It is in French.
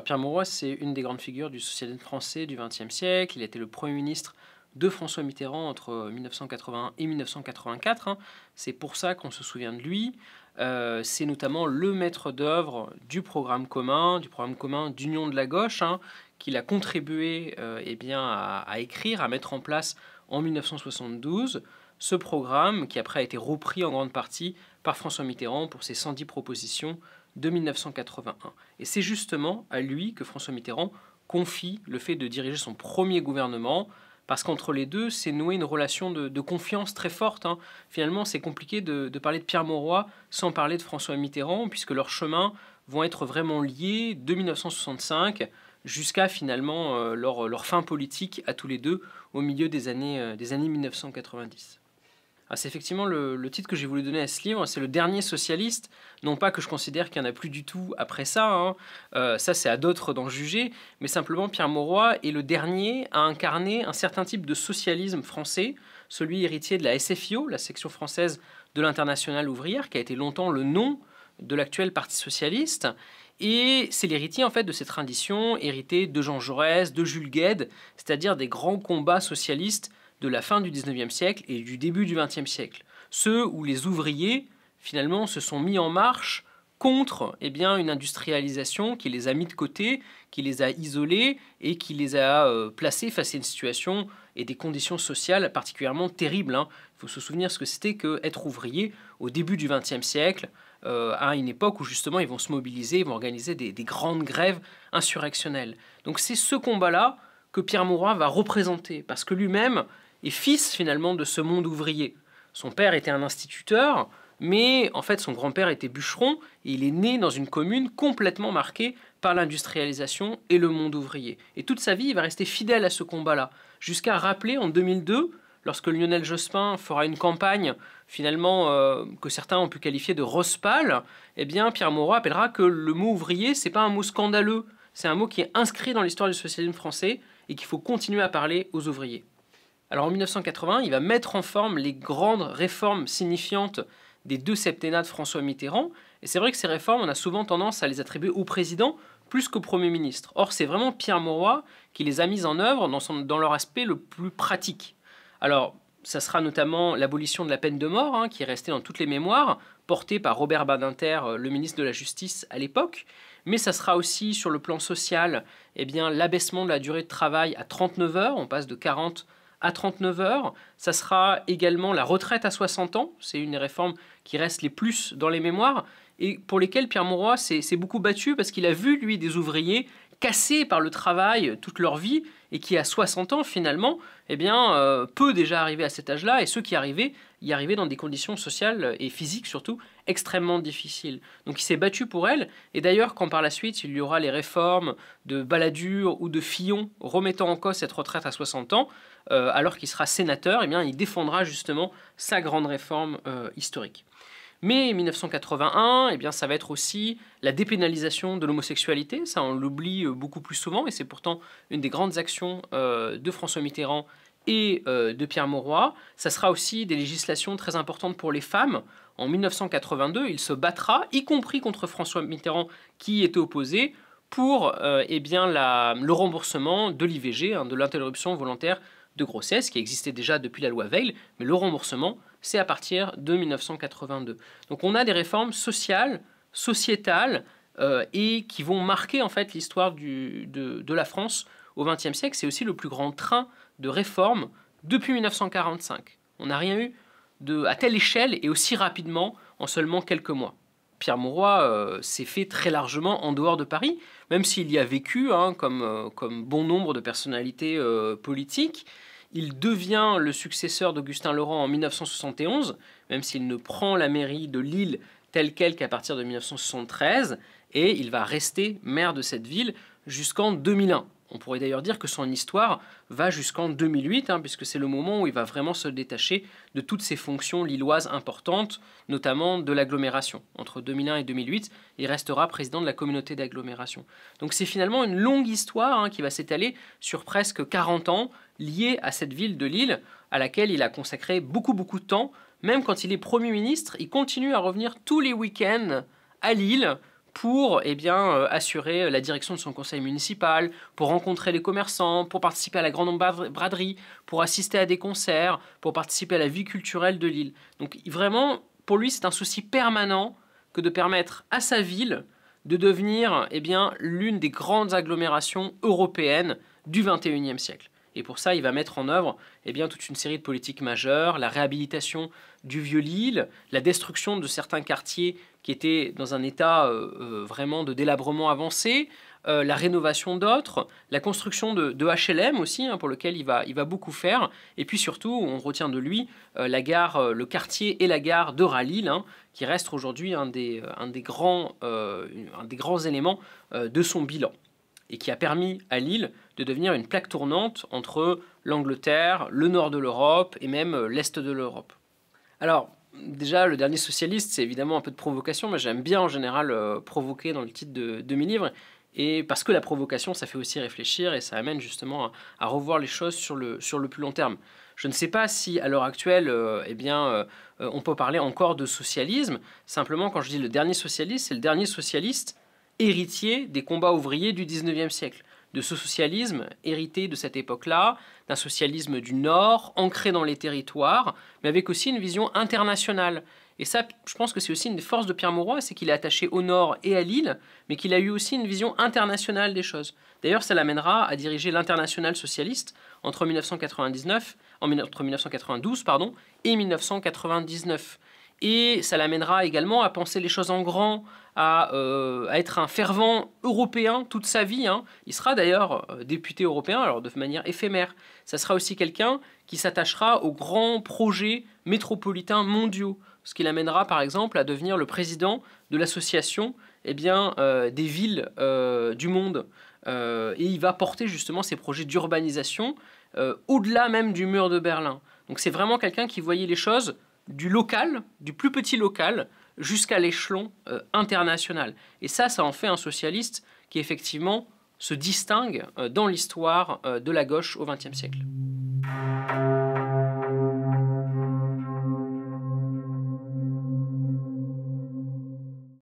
Pierre Mauroy, c'est une des grandes figures du socialisme français du XXe siècle. Il a été le Premier ministre de François Mitterrand entre 1981 et 1984. Hein. C'est pour ça qu'on se souvient de lui. Euh, c'est notamment le maître d'œuvre du programme commun, du programme commun d'Union de la gauche, hein, qu'il a contribué euh, eh bien, à, à, écrire, à mettre en place en 1972. Ce programme qui après a été repris en grande partie par François Mitterrand pour ses 110 propositions de 1981. Et c'est justement à lui que François Mitterrand confie le fait de diriger son premier gouvernement, parce qu'entre les deux, c'est noué une relation de, confiance très forte. Hein. Finalement, c'est compliqué de, parler de Pierre Mauroy sans parler de François Mitterrand, puisque leurs chemins vont être vraiment liés de 1965 jusqu'à finalement euh, leur, fin politique à tous les deux au milieu des années, euh, des années 1990. Ah, c'est effectivement le, titre que j'ai voulu donner à ce livre, c'est le dernier socialiste. Non pas que je considère qu'il n'y en a plus du tout après ça, hein. euh, ça c'est à d'autres d'en juger, mais simplement Pierre Mauroy est le dernier à incarner un certain type de socialisme français, celui héritier de la SFIO, la section française de l'internationale ouvrière, qui a été longtemps le nom de l'actuel Parti socialiste. Et c'est l'héritier en fait de cette tradition héritée de Jean Jaurès, de Jules Gued, c'est-à-dire des grands combats socialistes de la fin du 19e siècle et du début du 20e siècle. Ceux où les ouvriers, finalement, se sont mis en marche contre eh bien, une industrialisation qui les a mis de côté, qui les a isolés et qui les a euh, placés face à une situation et des conditions sociales particulièrement terribles. Hein. Il faut se souvenir ce que c'était qu'être ouvrier au début du XXe siècle, euh, à une époque où justement ils vont se mobiliser, ils vont organiser des, grandes grèves insurrectionnelles. Donc c'est ce combat-là que Pierre Mauroy va représenter, parce que lui-même, et fils finalement de ce monde ouvrier. Son père était un instituteur, mais en fait son grand-père était bûcheron et il est né dans une commune complètement marquée par l'industrialisation et le monde ouvrier. Et toute sa vie, il va rester fidèle à ce combat-là, jusqu'à rappeler en 2002, lorsque Lionel Jospin fera une campagne finalement euh, que certains ont pu qualifier de rospale, eh bien Pierre Moreau appellera que le mot ouvrier, c'est pas un mot scandaleux, c'est un mot qui est inscrit dans l'histoire du socialisme français et qu'il faut continuer à parler aux ouvriers. Alors en 1980, il va mettre en forme les grandes réformes signifiantes des deux septennats de François Mitterrand. Et c'est vrai que ces réformes, on a souvent tendance à les attribuer au président plus qu'au Premier ministre. Or, c'est vraiment Pierre Mauroy qui les a mises en œuvre dans, dans leur aspect le plus pratique. Alors, ça sera notamment l'abolition de la peine de mort, hein, qui est restée dans toutes les mémoires, portée par Robert Badinter, euh, le ministre de la Justice à l'époque. Mais ça sera aussi, sur le plan social, eh bien l'abaissement de la durée de travail à 39 heures. On passe de 40 à 39 heures. Ça sera également la retraite à 60 ans. C'est une des réformes qui reste les plus dans les mémoires et pour lesquelles Pierre Mauroy s'est beaucoup battu parce qu'il a vu, lui, des ouvriers cassés par le travail euh, toute leur vie et qui à 60 ans finalement, eh bien, euh, peut déjà arriver à cet âge-là et ceux qui arrivaient y arrivaient dans des conditions sociales et physiques surtout extrêmement difficiles. Donc il s'est battu pour elle et d'ailleurs quand par la suite il y aura les réformes de Balladur ou de Fillon remettant en cause cette retraite à 60 ans, euh, alors qu'il sera sénateur, eh bien, il défendra justement sa grande réforme historique. Mais 1981, eh bien, ça va être aussi la dépénalisation de l'homosexualité. Ça, on l'oublie euh, beaucoup plus souvent, et c'est pourtant une des grandes actions euh, de François Mitterrand et euh, de Pierre Mauroy. Ça sera aussi des législations très importantes pour les femmes. En 1982, il se battra, y compris contre François Mitterrand, qui était opposé, pour eh bien, le remboursement de l'IVG, hein, de l'interruption volontaire de grossesse, qui existait déjà depuis la loi Veil, mais le remboursement c'est à partir de 1982. Donc on a des réformes sociales, sociétales, euh, et qui vont marquer en fait l'histoire de, la France au XXe siècle. C'est aussi le plus grand train de réformes depuis 1945. On n'a rien eu de, à telle échelle et aussi rapidement en seulement quelques mois. Pierre Mauroy euh, s'est fait très largement en dehors de Paris, même s'il y a vécu, hein, comme, euh, comme, bon nombre de personnalités politiques. Il devient le successeur d'Augustin Laurent en 1971, même s'il ne prend la mairie de Lille telle quelle qu'à partir de 1973, et il va rester maire de cette ville jusqu'en 2001. On pourrait d'ailleurs dire que son histoire va jusqu'en 2008, hein, puisque c'est le moment où il va vraiment se détacher de toutes ses fonctions lilloises importantes, notamment de l'agglomération. Entre 2001 et 2008, il restera président de la communauté d'agglomération. Donc c'est finalement une longue histoire hein, qui va s'étaler sur presque 40 ans, liée à cette ville de Lille, à laquelle il a consacré beaucoup beaucoup de temps. Même quand il est Premier ministre, il continue à revenir tous les week-ends à Lille pour eh bien, euh, assurer la direction de son conseil municipal, pour rencontrer les commerçants, pour participer à la grande braderie, pour assister à des concerts, pour participer à la vie culturelle de l'île. Donc vraiment, pour lui, c'est un souci permanent que de permettre à sa ville de devenir eh l'une des grandes agglomérations européennes du 21e siècle. Et pour ça, il va mettre en œuvre eh bien, toute une série de politiques majeures, la réhabilitation du Vieux-Lille, la destruction de certains quartiers qui étaient dans un état euh, euh, vraiment de délabrement avancé, euh, la rénovation d'autres, la construction de, HLM aussi, hein, pour lequel il va, beaucoup faire, et puis surtout, on retient de lui la gare, le quartier et la gare de Ralil, hein, qui reste aujourd'hui un des grands éléments de son bilan et qui a permis à Lille de devenir une plaque tournante entre l'Angleterre, le nord de l'Europe et même euh, l'est de l'Europe. Alors, déjà, le dernier socialiste, c'est évidemment un peu de provocation, mais j'aime bien en général euh, provoquer dans le titre de, de, mes livres. Et parce que la provocation, ça fait aussi réfléchir et ça amène justement à, revoir les choses sur le, sur le plus long terme. Je ne sais pas si à l'heure actuelle, euh, eh bien, on peut parler encore de socialisme. Simplement, quand je dis le dernier socialiste, c'est le dernier socialiste héritier des combats ouvriers du 19e siècle, de ce socialisme hérité de cette époque-là, d'un socialisme du Nord, ancré dans les territoires, mais avec aussi une vision internationale. Et ça, je pense que c'est aussi une des forces de Pierre Mauroy, c'est qu'il est attaché au Nord et à Lille, mais qu'il a eu aussi une vision internationale des choses. D'ailleurs, ça l'amènera à diriger l'international socialiste entre 1999, entre 1992 pardon, et 1999. Et ça l'amènera également à penser les choses en grand, à, euh, être un fervent européen toute sa vie. Hein. Il sera d'ailleurs euh, député européen, alors de manière éphémère. Ça sera aussi quelqu'un qui s'attachera aux grands projets métropolitains mondiaux, ce qui l'amènera par exemple à devenir le président de l'association eh bien, euh, des villes du monde. et il va porter justement ses projets d'urbanisation au-delà même du mur de Berlin. Donc c'est vraiment quelqu'un qui voyait les choses du local, du plus petit local, jusqu'à l'échelon euh, international. Et ça, ça en fait un socialiste qui effectivement se distingue euh, dans l'histoire euh, de la gauche au XXe siècle.